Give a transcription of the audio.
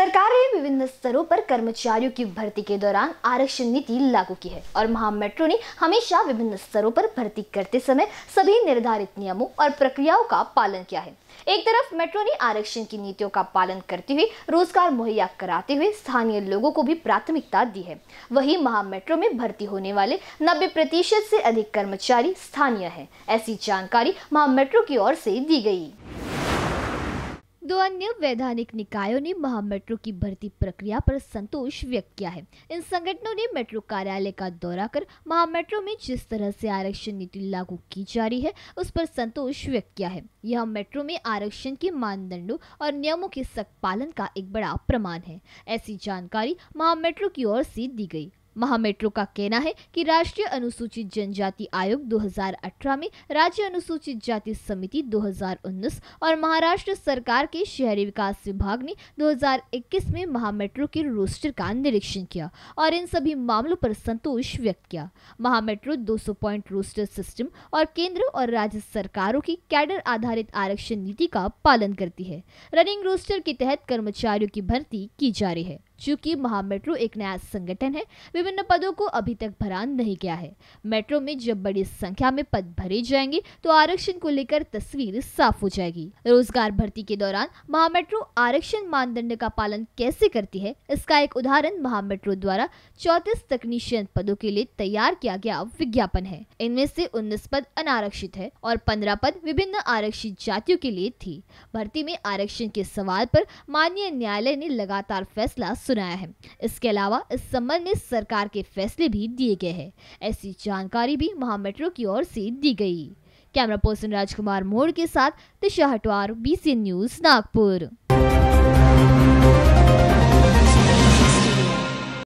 सरकार ने विभिन्न स्तरों पर कर्मचारियों की भर्ती के दौरान आरक्षण नीति लागू की है और महा मेट्रो ने हमेशा विभिन्न स्तरों पर भर्ती करते समय सभी निर्धारित नियमों और प्रक्रियाओं का पालन किया है एक तरफ मेट्रो ने आरक्षण की नीतियों का पालन करते हुए रोजगार मुहैया कराते हुए स्थानीय लोगों को भी प्राथमिकता दी है वही महा मेट्रो में भर्ती होने वाले नब्बे प्रतिशत से अधिक कर्मचारी स्थानीय हैं। ऐसी जानकारी महा मेट्रो की ओर से दी गई दो अन्य वैधानिक निकायों ने महामेट्रो की भर्ती प्रक्रिया पर संतोष व्यक्त किया है इन संगठनों ने मेट्रो कार्यालय का दौरा कर महामेट्रो में जिस तरह से आरक्षण नीति लागू की जा रही है उस पर संतोष व्यक्त किया है यह मेट्रो में आरक्षण के मानदंडों और नियमों के सख्त पालन का एक बड़ा प्रमाण है ऐसी जानकारी महामेट्रो की ओर से दी गई महामेट्रो का कहना है कि राष्ट्रीय अनुसूचित जनजाति आयोग 2018 में राज्य अनुसूचित जाति समिति 2019 और महाराष्ट्र सरकार के शहरी विकास विभाग ने 2021 में महामेट्रो के रोस्टर का निरीक्षण किया और इन सभी मामलों पर संतोष व्यक्त किया महामेट्रो 200 पॉइंट रोस्टर सिस्टम और केंद्र और राज्य सरकारों की कैडर आधारित आरक्षण नीति का पालन करती है रनिंग रोस्टर के तहत कर्मचारियों की भर्ती की जा रही है चूंकि महामेट्रो एक नया संगठन है विभिन्न पदों को अभी तक भरा नहीं गया है मेट्रो में जब बड़ी संख्या में पद भरे जाएंगे तो आरक्षण को लेकर तस्वीर साफ हो जाएगी रोजगार भर्ती के दौरान महामेट्रो आरक्षण मानदंड का पालन कैसे करती है इसका एक उदाहरण महामेट्रो द्वारा चौतीस तकनीशियन पदों के लिए तैयार किया गया विज्ञापन है इनमें से उन्नीस पद अनारक्षित है और पंद्रह पद विभिन्न आरक्षित जातियों के लिए थी भर्ती में आरक्षण के सवाल पर माननीय न्यायालय ने लगातार फैसला सुनाया है इसके अलावा इस संबंध में सरकार के फैसले भी दिए गए हैं ऐसी जानकारी भी महामेट्रो की ओर से दी गई कैमरा पर्सन राजकुमार मोड़ के साथ दिशा हटवार बी न्यूज नागपुर